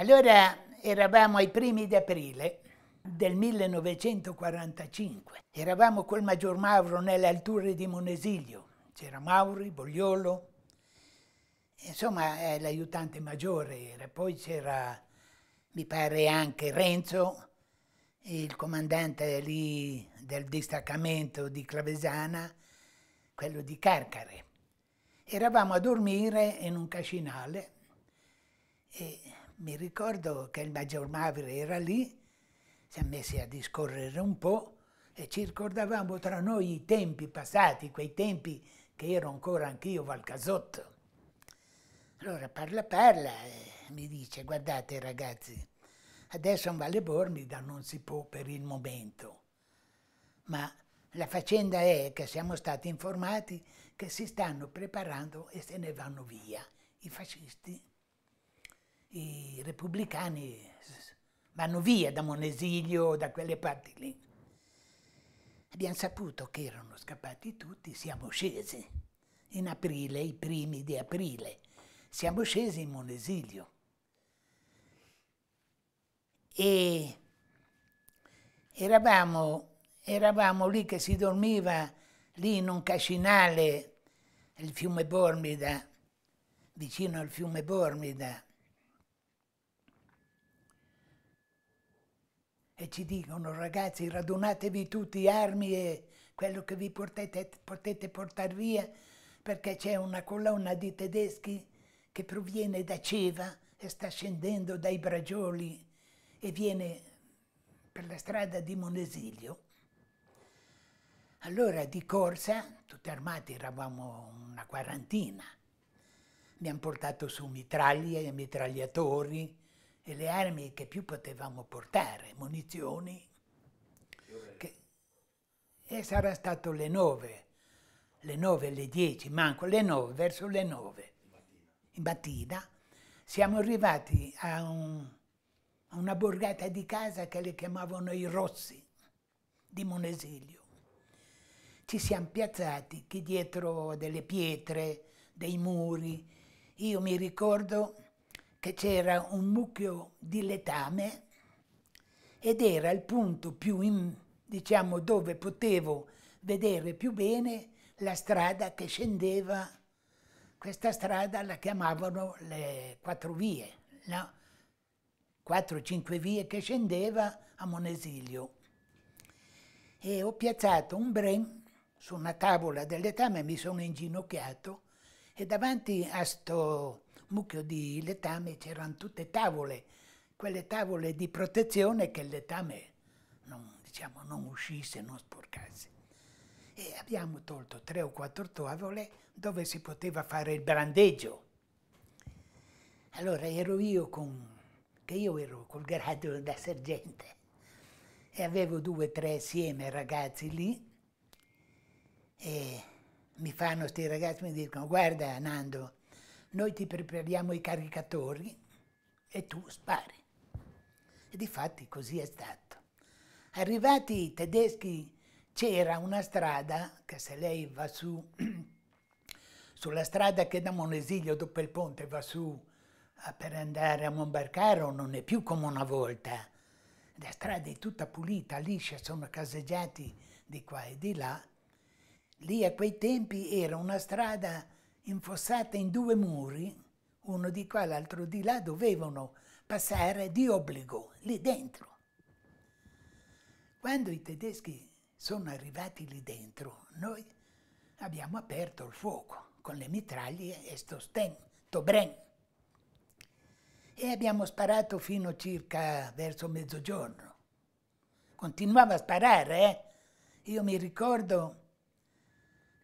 Allora eravamo ai primi di aprile del 1945, eravamo col Maggior Mauro nelle alture di Monesilio, c'era Mauri, Bogliolo, insomma eh, l'aiutante maggiore era, poi c'era mi pare anche Renzo, il comandante lì del distaccamento di Clavesana, quello di Carcare. Eravamo a dormire in un cascinale e mi ricordo che il Maggior Mavre era lì, si è messi a discorrere un po' e ci ricordavamo tra noi i tempi passati, quei tempi che ero ancora anch'io Valcasotto. Allora parla parla e mi dice guardate ragazzi, adesso a Valle Bormida non si può per il momento, ma la faccenda è che siamo stati informati che si stanno preparando e se ne vanno via i fascisti i repubblicani vanno via da Monesilio, da quelle parti lì. Abbiamo saputo che erano scappati tutti, siamo scesi in aprile, i primi di aprile, siamo scesi in Monesilio. E eravamo, eravamo lì che si dormiva, lì in un cascinale, il fiume Bormida, vicino al fiume Bormida, e ci dicono ragazzi radunatevi tutti armi e quello che vi portete, potete portare via perché c'è una colonna di tedeschi che proviene da Ceva e sta scendendo dai Bragioli e viene per la strada di Monesilio. Allora di corsa, tutti armati, eravamo una quarantina, abbiamo portato su mitraglie, mitragliatori, e le armi che più potevamo portare, munizioni. Che, e sarà stato le nove, le 9, le 10, manco le nove, verso le nove, In mattina siamo arrivati a, un, a una borgata di casa che le chiamavano i Rossi di Monesilio. Ci siamo piazzati chi dietro delle pietre, dei muri. Io mi ricordo che c'era un mucchio di letame ed era il punto più, in, diciamo, dove potevo vedere più bene la strada che scendeva. Questa strada la chiamavano le quattro vie, no? quattro o cinque vie che scendeva a Monesilio. E ho piazzato un brem su una tavola del letame, mi sono inginocchiato e davanti a sto mucchio di letame c'erano tutte tavole, quelle tavole di protezione che il letame non, diciamo, non uscisse, non sporcasse. E abbiamo tolto tre o quattro tavole dove si poteva fare il brandeggio. Allora ero io con, che io ero col grado da sergente e avevo due o tre assieme ragazzi lì e mi fanno questi ragazzi, mi dicono guarda Nando, noi ti prepariamo i caricatori e tu spari. E di fatti così è stato. Arrivati i tedeschi c'era una strada, che se lei va su, sulla strada che da Monesiglio dopo il ponte va su ah, per andare a Monbarcaro non è più come una volta. La strada è tutta pulita, liscia, sono caseggiati di qua e di là. Lì a quei tempi era una strada infossate in due muri, uno di qua, e l'altro di là, dovevano passare di obbligo lì dentro. Quando i tedeschi sono arrivati lì dentro, noi abbiamo aperto il fuoco con le mitraglie e sto stem, Tobren. E abbiamo sparato fino circa verso mezzogiorno. Continuava a sparare, eh? Io mi ricordo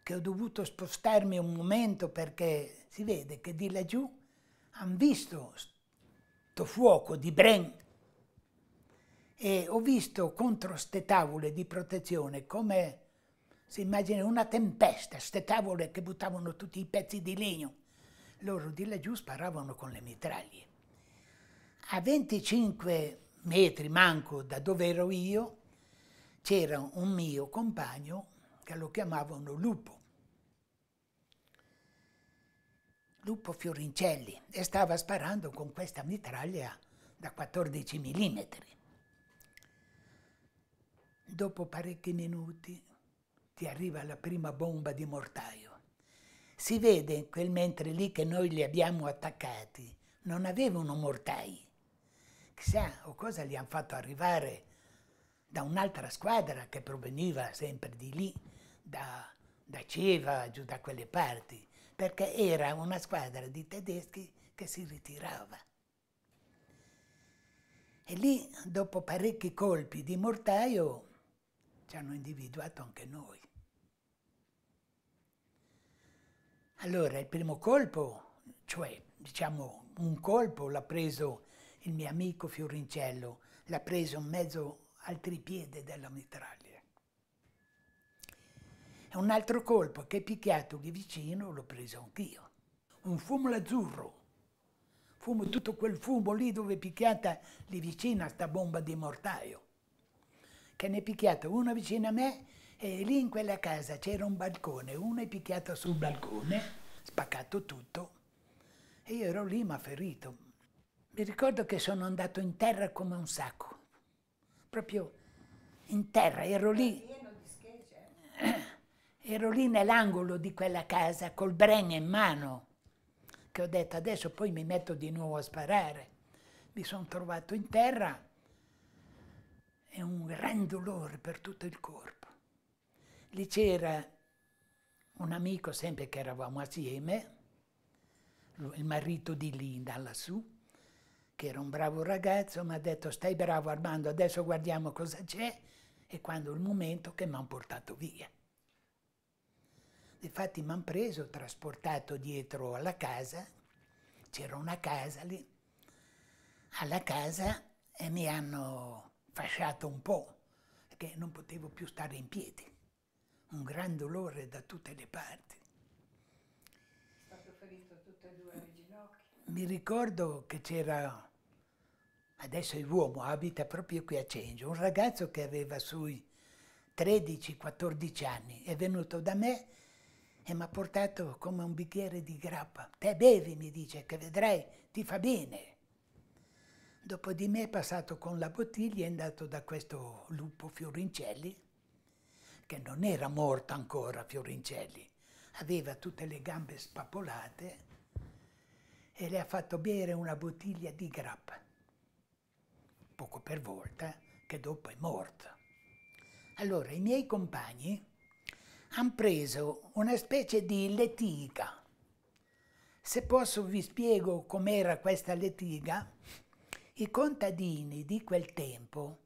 che ho dovuto spostarmi un momento perché si vede che di laggiù hanno visto questo fuoco di Bren e ho visto contro ste tavole di protezione come si immagina una tempesta, ste tavole che buttavano tutti i pezzi di legno. Loro di laggiù sparavano con le mitraglie. A 25 metri manco da dove ero io c'era un mio compagno che lo chiamavano Lupo. Lupo Fiorincelli e stava sparando con questa mitraglia da 14 mm. Dopo parecchi minuti ti arriva la prima bomba di mortaio. Si vede in quel mentre lì che noi li abbiamo attaccati, non avevano mortai. Chissà o cosa li hanno fatto arrivare da un'altra squadra che proveniva sempre di lì, da, da Ceva, giù da quelle parti perché era una squadra di tedeschi che si ritirava. E lì, dopo parecchi colpi di mortaio, ci hanno individuato anche noi. Allora, il primo colpo, cioè, diciamo, un colpo l'ha preso il mio amico Fiorincello, l'ha preso in mezzo al tripiede della mitraglia un altro colpo che è picchiato lì vicino l'ho preso anch'io. Un fumo azzurro. Fumo tutto quel fumo lì dove è picchiata lì vicina sta bomba di mortaio. Che ne è picchiata una vicino a me e lì in quella casa c'era un balcone. Uno è picchiato sul balcone, spaccato tutto. E io ero lì ma ferito. Mi ricordo che sono andato in terra come un sacco. Proprio in terra, ero lì Ero lì nell'angolo di quella casa col brengue in mano, che ho detto adesso poi mi metto di nuovo a sparare. Mi sono trovato in terra e un gran dolore per tutto il corpo. Lì c'era un amico, sempre che eravamo assieme, il marito di Linda lassù, che era un bravo ragazzo, mi ha detto stai bravo Armando, adesso guardiamo cosa c'è e quando è il momento che mi hanno portato via. Infatti mi hanno preso, trasportato dietro alla casa, c'era una casa lì, alla casa e mi hanno fasciato un po', perché non potevo più stare in piedi. Un gran dolore da tutte le parti. Stato ferito tutte e due le ginocchia. Mi ricordo che c'era, adesso è uomo, abita proprio qui a Cengio, un ragazzo che aveva sui 13-14 anni, è venuto da me e mi ha portato come un bicchiere di grappa. Te bevi, mi dice, che vedrai, ti fa bene. Dopo di me è passato con la bottiglia e è andato da questo lupo Fiorincelli, che non era morto ancora Fiorincelli, aveva tutte le gambe spapolate e le ha fatto bere una bottiglia di grappa, poco per volta, che dopo è morto. Allora i miei compagni, hanno preso una specie di letiga. Se posso vi spiego com'era questa letiga. I contadini di quel tempo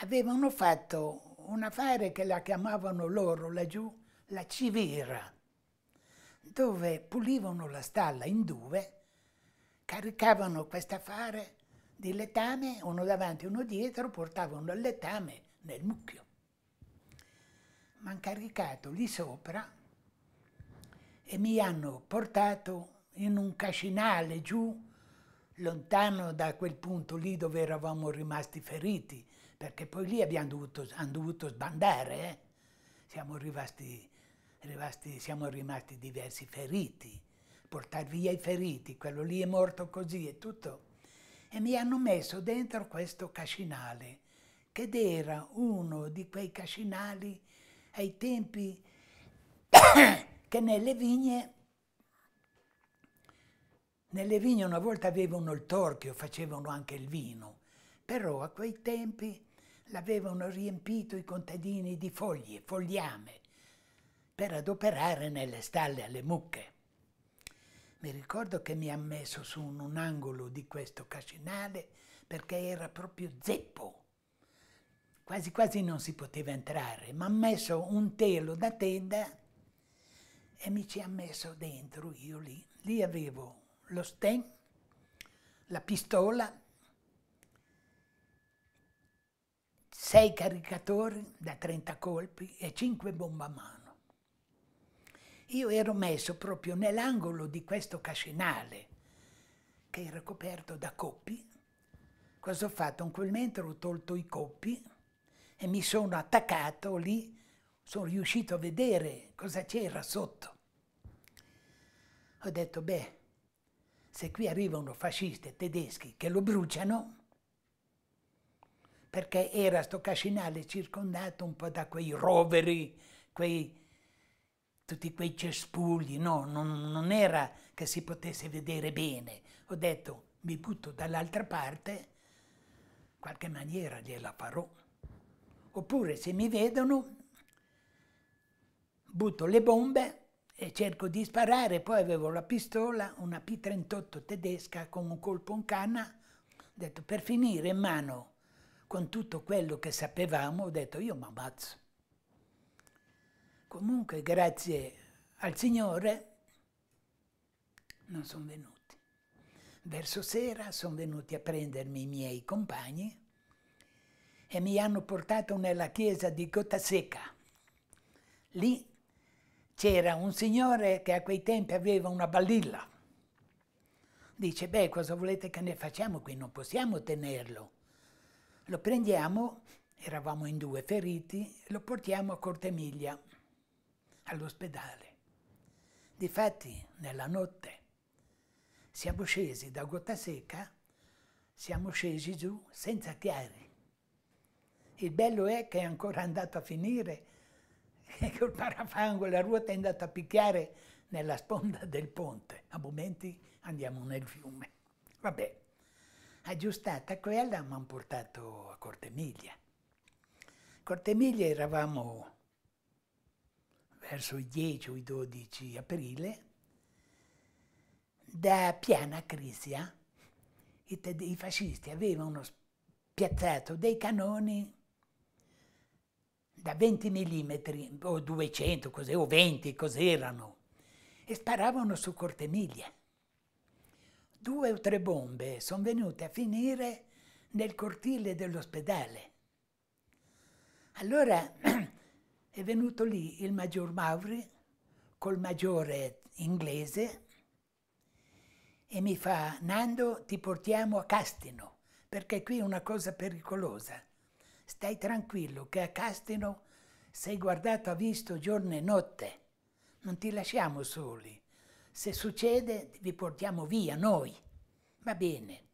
avevano fatto un affare che la chiamavano loro laggiù la civira, dove pulivano la stalla in due, caricavano questo affare di letame, uno davanti e uno dietro, portavano il letame nel mucchio mi hanno caricato lì sopra e mi hanno portato in un cascinale giù, lontano da quel punto lì dove eravamo rimasti feriti, perché poi lì abbiamo dovuto, dovuto sbandare, eh? siamo, rimasti, rimasti, siamo rimasti diversi feriti, portare via i feriti, quello lì è morto così e tutto. E mi hanno messo dentro questo cascinale, ed era uno di quei cascinali ai tempi che nelle vigne, nelle vigne una volta avevano il torchio, facevano anche il vino, però a quei tempi l'avevano riempito i contadini di foglie, fogliame, per adoperare nelle stalle alle mucche. Mi ricordo che mi ha messo su un angolo di questo cascinale perché era proprio zeppo quasi quasi non si poteva entrare, mi ha messo un telo da tenda e mi ci ha messo dentro io lì. Lì avevo lo stem, la pistola, sei caricatori da 30 colpi e cinque bombe a mano. Io ero messo proprio nell'angolo di questo cascinale, che era coperto da coppi. Cosa ho fatto? In quel mentre ho tolto i coppi, e mi sono attaccato lì, sono riuscito a vedere cosa c'era sotto. Ho detto, beh, se qui arrivano fascisti tedeschi che lo bruciano, perché era sto cascinale circondato un po' da quei roveri, quei, tutti quei cespugli, no, non, non era che si potesse vedere bene. Ho detto, mi butto dall'altra parte, in qualche maniera gliela farò. Oppure se mi vedono, butto le bombe e cerco di sparare. Poi avevo la pistola, una P38 tedesca con un colpo in canna. Ho detto per finire in mano con tutto quello che sapevamo, ho detto io mi ammazzo. Comunque grazie al Signore non sono venuti. Verso sera sono venuti a prendermi i miei compagni e mi hanno portato nella chiesa di Cotasecca. Lì c'era un signore che a quei tempi aveva una balilla. Dice, beh, cosa volete che ne facciamo qui? Non possiamo tenerlo. Lo prendiamo, eravamo in due feriti, lo portiamo a Cortemiglia, all'ospedale. Difatti, nella notte, siamo scesi da Gotasecca, siamo scesi giù senza chiari il bello è che è ancora andato a finire, che col parafango la ruota è andata a picchiare nella sponda del ponte. A momenti andiamo nel fiume. Vabbè, aggiustata quella mi hanno portato a Cortemiglia. A Cortemiglia eravamo verso il 10 o il 12 aprile, da piana Crisia eh? i, i fascisti avevano spiazzato dei canoni da 20 mm o 200 così, o 20 cos'erano e sparavano su Cortemiglia. Due o tre bombe sono venute a finire nel cortile dell'ospedale. Allora è venuto lì il maggior Mauri col maggiore inglese e mi fa Nando ti portiamo a Castino perché qui è una cosa pericolosa Stai tranquillo che a Castino sei guardato a visto giorno e notte. Non ti lasciamo soli. Se succede vi portiamo via noi. Va bene.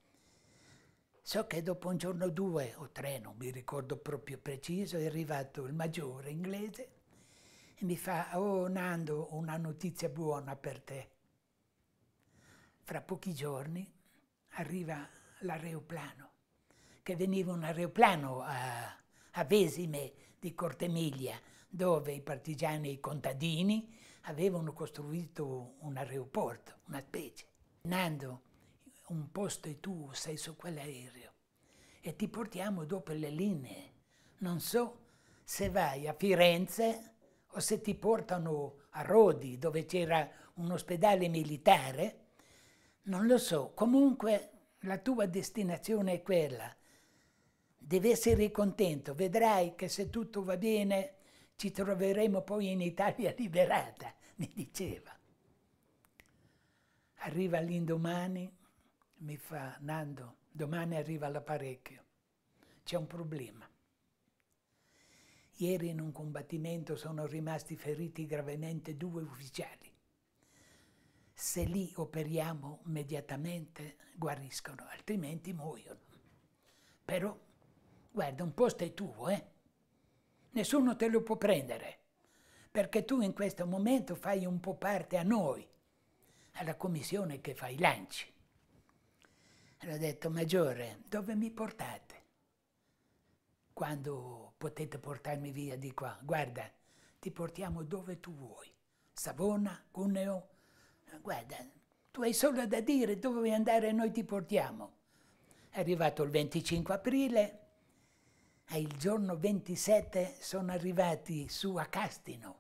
So che dopo un giorno o due o tre, non mi ricordo proprio preciso, è arrivato il maggiore inglese e mi fa, oh Nando, ho una notizia buona per te. Fra pochi giorni arriva l'aeroplano che veniva un aeroplano a, a Vesime di Cortemiglia, dove i partigiani e i contadini avevano costruito un aeroporto, una specie. Nando, un posto e tu sei su quell'aereo e ti portiamo dopo le linee. Non so se vai a Firenze o se ti portano a Rodi, dove c'era un ospedale militare, non lo so. Comunque la tua destinazione è quella deve essere contento, vedrai che se tutto va bene ci troveremo poi in Italia liberata, mi diceva. Arriva l'indomani, mi fa Nando, domani arriva l'apparecchio, c'è un problema. Ieri in un combattimento sono rimasti feriti gravemente due ufficiali. Se li operiamo immediatamente guariscono, altrimenti muoiono. Però guarda, un posto è tuo, eh? Nessuno te lo può prendere, perché tu in questo momento fai un po' parte a noi, alla commissione che fai lanci. Allora ho detto, maggiore, dove mi portate? Quando potete portarmi via di qua? Guarda, ti portiamo dove tu vuoi. Savona, Cuneo, guarda, tu hai solo da dire dove vuoi andare e noi ti portiamo. È arrivato il 25 aprile, e il giorno 27 sono arrivati su a Castino.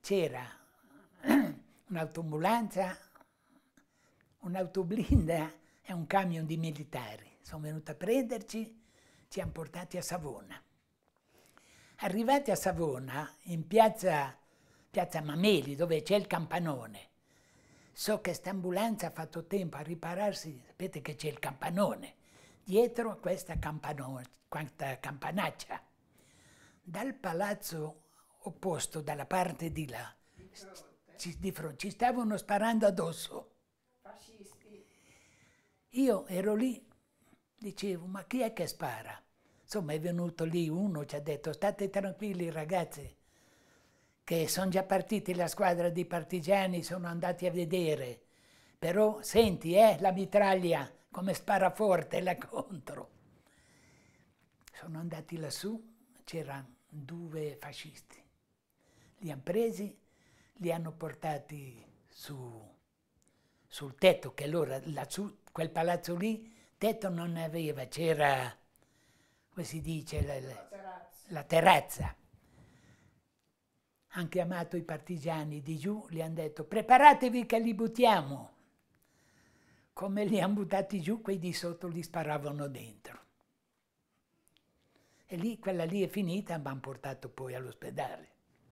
C'era un'autoambulanza, un'autoblinda e un camion di militari. Sono venuti a prenderci, ci hanno portati a Savona. Arrivati a Savona, in piazza, piazza Mameli, dove c'è il campanone, so che questa ambulanza ha fatto tempo a ripararsi, sapete che c'è il campanone, dietro a questa campano, campanaccia. Dal palazzo opposto, dalla parte di là, ci, di fronte, ci stavano sparando addosso. Fascisti. Io ero lì, dicevo, ma chi è che spara? Insomma è venuto lì uno, ci ha detto, state tranquilli ragazzi, che sono già partiti la squadra di partigiani, sono andati a vedere. Però senti, eh, la mitraglia, come spara forte là contro. Sono andati lassù, c'erano due fascisti. Li hanno presi, li hanno portati su, sul tetto, che allora lassù, quel palazzo lì, tetto non aveva, c'era, come si dice, la, la, la terrazza. Hanno chiamato i partigiani di giù, gli hanno detto preparatevi che li buttiamo come li hanno buttati giù, quei di sotto li sparavano dentro. E lì, quella lì è finita, mi hanno portato poi all'ospedale.